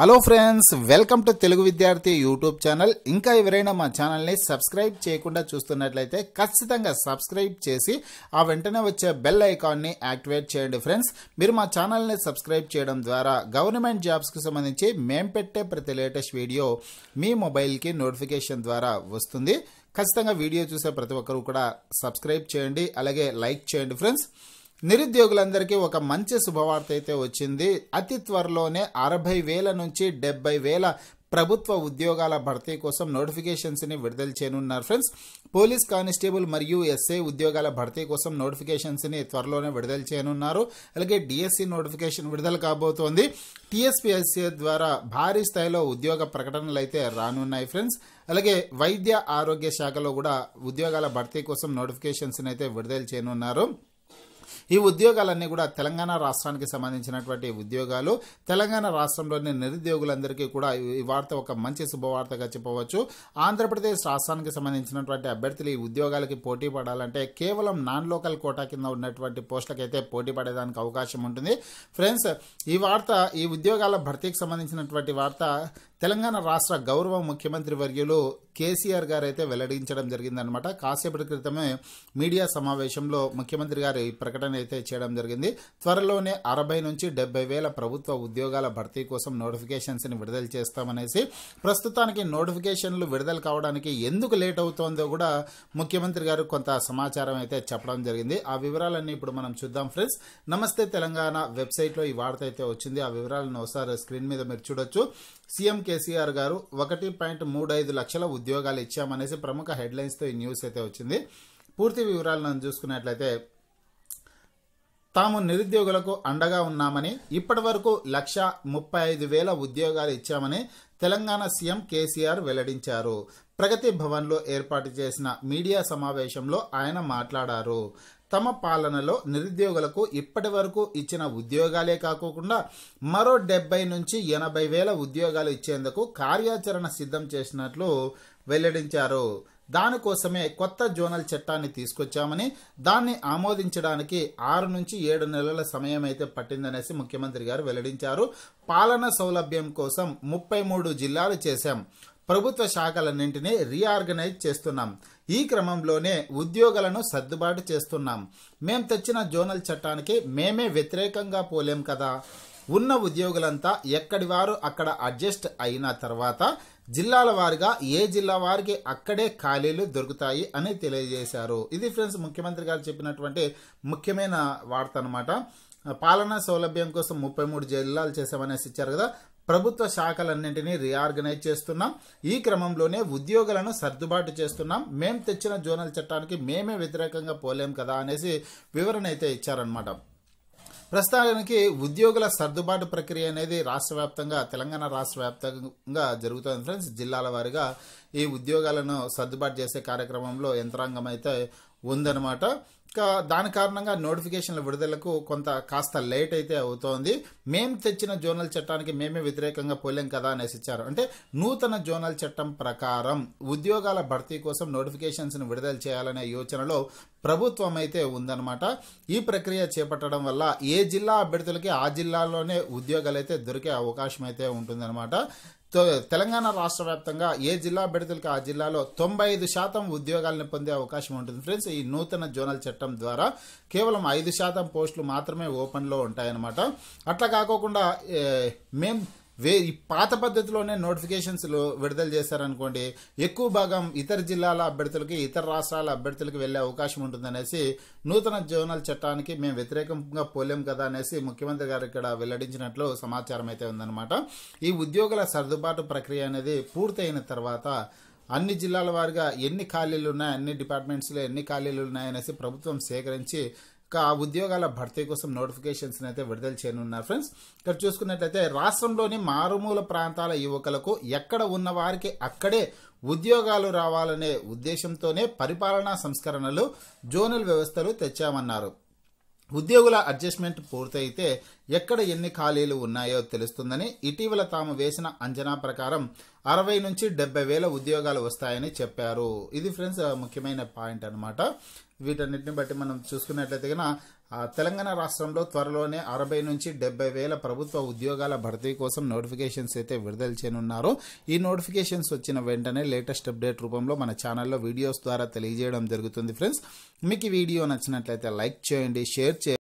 hello friends welcome to Telugu విద్యార్థి YouTube channel ఇంకా ఎవరైనా మా ఛానల్ని సబ్స్క్రైబ్ చేయకుండా చూస్తున్నట్లయితే ఖచ్చితంగా సబ్స్క్రైబ్ చేసి ఆ వెంటనే వచ్చే బెల్ ఐకాన్ని యాక్టివేట్ చేయండి ఫ్రెండ్స్ మీరు మా ఛానల్ని సబ్స్క్రైబ్ చేయడం ద్వారా గవర్నమెంట్ జాబ్స్కి సంబంధించి మేం పెట్టే ప్రతి లేటెస్ట్ వీడియో మీ మొబైల్కి నోటిఫికేషన్ ద్వారా వస్తుంది ఖచ్చితంగా వీడియో చూసే ప్రతి ఒక్కరూ కూడా సబ్స్క్రైబ్ చేయండి అలాగే లైక్ చేయండి ఫ్రెండ్స్ నిరుద్యోగులందరికీ ఒక మంచి శుభవార్త అయితే వచ్చింది అతి త్వరలోనే అరవై వేల నుంచి డెబ్బై వేల ప్రభుత్వ ఉద్యోగాల భర్తీ కోసం నోటిఫికేషన్స్ని విడుదల చేయనున్నారు ఫ్రెండ్స్ పోలీస్ కానిస్టేబుల్ మరియు ఎస్ఐ ఉద్యోగాల భర్తీ కోసం నోటిఫికేషన్స్ని త్వరలోనే విడుదల చేయనున్నారు అలాగే డిఎస్సి నోటిఫికేషన్ విడుదల కాబోతోంది టీఎస్పీఎస్సీ ద్వారా భారీ స్థాయిలో ఉద్యోగ ప్రకటనలు అయితే రానున్నాయి ఫ్రెండ్స్ అలాగే వైద్య ఆరోగ్య శాఖలో కూడా ఉద్యోగాల భర్తీ కోసం నోటిఫికేషన్స్ని అయితే విడుదల చేయనున్నారు ఈ ఉద్యోగాలన్నీ కూడా తెలంగాణ రాష్ట్రానికి సంబంధించినటువంటి ఉద్యోగాలు తెలంగాణ రాష్ట్రంలోని నిరుద్యోగులందరికీ కూడా ఈ వార్త ఒక మంచి శుభవార్తగా చెప్పవచ్చు ఆంధ్రప్రదేశ్ రాష్ట్రానికి సంబంధించినటువంటి అభ్యర్థులు ఈ ఉద్యోగాలకి పోటీ పడాలంటే కేవలం నాన్ లోకల్ కోటా కింద ఉన్నటువంటి పోస్టులకైతే పోటీ పడేదానికి అవకాశం ఉంటుంది ఫ్రెండ్స్ ఈ వార్త ఈ ఉద్యోగాల భర్తీకి సంబంధించినటువంటి వార్త తెలంగాణ రాష్ట్ర గౌరవ ముఖ్యమంత్రి వర్యులు కేసీఆర్ గారు అయితే వెల్లడించడం జరిగిందనమాట కాసేపటి క్రితమే మీడియా సమావేశంలో ముఖ్యమంత్రి గారు ఈ ప్రకటన అయితే చేయడం జరిగింది త్వరలోనే అరవై నుంచి డెబ్బై వేల ప్రభుత్వ ఉద్యోగాల భర్తీ కోసం నోటిఫికేషన్స్ని విడుదల చేస్తామనేసి ప్రస్తుతానికి నోటిఫికేషన్లు విడుదల కావడానికి ఎందుకు లేట్ అవుతోందో కూడా ముఖ్యమంత్రి గారు కొంత సమాచారం అయితే చెప్పడం జరిగింది ఆ వివరాలన్నీ ఇప్పుడు మనం చూద్దాం ఫ్రెండ్స్ నమస్తే తెలంగాణ వెబ్సైట్లో ఈ వార్త అయితే వచ్చింది ఆ వివరాలను ఒకసారి స్క్రీన్ మీద మీరు చూడొచ్చు సీఎం కేసీఆర్ గారు ఒకటి పాయింట్ మూడు ఐదు లక్షల ఉద్యోగాలు ఇచ్చామనేసి ప్రముఖ హెడ్లైన్స్తో ఈ న్యూస్ అయితే వచ్చింది పూర్తి వివరాలను చూసుకున్నట్లయితే తాము నిరుద్యోగులకు అండగా ఉన్నామని ఇప్పటి వరకు లక్ష ముప్పై ఐదు వేల ఉద్యోగాలు ఇచ్చామని తెలంగాణ సీఎం కేసీఆర్ వెల్లడించారు ప్రగతి భవన్లో ఏర్పాటు చేసిన మీడియా సమావేశంలో ఆయన మాట్లాడారు తమ పాలనలో నిరుద్యోగులకు ఇప్పటి వరకు ఇచ్చిన ఉద్యోగాలే కాకుండా మరో డెబ్బై నుంచి ఎనభై వేల ఉద్యోగాలు ఇచ్చేందుకు కార్యాచరణ సిద్ధం చేసినట్లు వెల్లడించారు దానికోసమే కొత్త జోనల్ చట్టాన్ని తీసుకొచ్చామని దాన్ని ఆమోదించడానికి ఆరు నుంచి ఏడు నెలల సమయం అయితే పట్టిందనేసి ముఖ్యమంత్రి గారు వెల్లడించారు పాలన సౌలభ్యం కోసం ముప్పై మూడు జిల్లాలు చేశాం ప్రభుత్వ శాఖలన్నింటినీ రీఆర్గనైజ్ చేస్తున్నాం ఈ క్రమంలోనే ఉద్యోగాలను సర్దుబాటు చేస్తున్నాం మేం తెచ్చిన జోనల్ చట్టానికి మేమే వ్యతిరేకంగా పోలేం కదా ఉన్న ఉద్యోగులంతా ఎక్కడి వారు అక్కడ అడ్జస్ట్ అయిన తర్వాత జిల్లాల వారిగా ఏ జిల్లా వారికి అక్కడే ఖాళీలు దొరుకుతాయి అని తెలియజేశారు ఇది ఫ్రెండ్స్ ముఖ్యమంత్రి గారు చెప్పినటువంటి ముఖ్యమైన వార్త అనమాట పాలనా సౌలభ్యం కోసం ముప్పై మూడు జిల్లాలు చేసామనేసి ఇచ్చారు కదా ప్రభుత్వ శాఖలన్నింటినీ రీఆర్గనైజ్ చేస్తున్నాం ఈ క్రమంలోనే ఉద్యోగులను సర్దుబాటు చేస్తున్నాం మేం తెచ్చిన జోనల్ చట్టానికి మేమే వ్యతిరేకంగా పోలేం కదా అనేసి వివరణ అయితే ఇచ్చారనమాట ప్రస్తుతానికి ఉద్యోగుల సర్దుబాటు ప్రక్రియ అనేది రాష్ట్ర వ్యాప్తంగా తెలంగాణ రాష్ట్ర వ్యాప్తంగా జరుగుతుంది ఫ్రెండ్స్ జిల్లాల వారిగా ఈ ఉద్యోగాలను సర్దుబాటు చేసే కార్యక్రమంలో యంత్రాంగం అయితే ఉందన్నమాట దాని కారణంగా నోటిఫికేషన్ల విడుదలకు కొంత కాస్త లేట్ అయితే అవుతోంది మేము తెచ్చిన జోనల్ చట్టానికి మేమే వ్యతిరేకంగా పోలేం కదా అనేసి ఇచ్చారు అంటే నూతన జోనల్ చట్టం ప్రకారం ఉద్యోగాల భర్తీ కోసం నోటిఫికేషన్స్ను విడుదల చేయాలనే యోచనలో ప్రభుత్వం అయితే ఉందన్నమాట ఈ ప్రక్రియ చేపట్టడం వల్ల ఏ జిల్లా అభ్యర్థులకి ఆ జిల్లాలోనే ఉద్యోగాలు అయితే దొరికే అవకాశం అయితే ఉంటుందన్నమాట తెలంగాణ రాష్ట్ర వ్యాప్తంగా ఏ జిల్లా పెడితే ఆ జిల్లాలో తొంభై ఐదు శాతం ఉద్యోగాలను పొందే అవకాశం ఉంటుంది ఫ్రెండ్స్ ఈ నూతన జోనల్ చట్టం ద్వారా కేవలం ఐదు శాతం పోస్టులు మాత్రమే ఓపెన్లో ఉంటాయన్నమాట అట్లా కాకోకుండా మేం వే ఈ పాత పద్ధతిలోనే నోటిఫికేషన్స్లు విడుదల చేశారనుకోండి ఎక్కువ భాగం ఇతర జిల్లాల అభ్యర్థులకి ఇతర రాష్ట్రాల అభ్యర్థులకు వెళ్లే అవకాశం ఉంటుందనేసి నూతన జోనల్ చట్టానికి మేము వ్యతిరేకంగా పోలేం కదా అనేసి ముఖ్యమంత్రి గారు ఇక్కడ వెల్లడించినట్లు సమాచారం అయితే ఉందన్నమాట ఈ ఉద్యోగుల సర్దుబాటు ప్రక్రియ అనేది పూర్తయిన తర్వాత అన్ని జిల్లాల వారిగా ఎన్ని ఖాళీలు ఉన్నాయి అన్ని డిపార్ట్మెంట్స్లో ఎన్ని ఖాళీలు ఉన్నాయనేసి ప్రభుత్వం సేకరించి ఆ ఉద్యోగాల భర్తీ కోసం నోటిఫికేషన్స్ని అయితే విడుదల చేయనున్నారు ఫ్రెండ్స్ ఇక్కడ చూసుకున్నట్లయితే రాష్ట్రంలోని మారుమూల ప్రాంతాల యువకులకు ఎక్కడ ఉన్న వారికి అక్కడే ఉద్యోగాలు రావాలనే ఉద్దేశంతోనే పరిపాలనా సంస్కరణలు జోనల్ వ్యవస్థలు తెచ్చామన్నారు ఉద్యోగుల అడ్జస్ట్మెంట్ పూర్తయితే ఎక్కడ ఎన్ని ఖాళీలు ఉన్నాయో తెలుస్తుందని ఇటీవల తాము వేసిన అంచనా ప్రకారం అరవై నుంచి డెబ్బై వేల ఉద్యోగాలు వస్తాయని చెప్పారు ఇది ఫ్రెండ్స్ ముఖ్యమైన పాయింట్ అనమాట వీటన్నిటిని బట్టి మనం చూసుకున్నట్లయితే తెలంగాణ రాష్ట్రంలో త్వరలోనే అరవై నుంచి డెబ్బై వేల ప్రభుత్వ ఉద్యోగాల భర్తీ కోసం నోటిఫికేషన్స్ అయితే విడుదల చేయనున్నారు ఈ నోటిఫికేషన్స్ వచ్చిన వెంటనే లేటెస్ట్ అప్డేట్ రూపంలో మన ఛానల్లో వీడియోస్ ద్వారా తెలియజేయడం జరుగుతుంది ఫ్రెండ్స్ మీకు ఈ వీడియో నచ్చినట్లయితే లైక్ చేయండి షేర్ చేయండి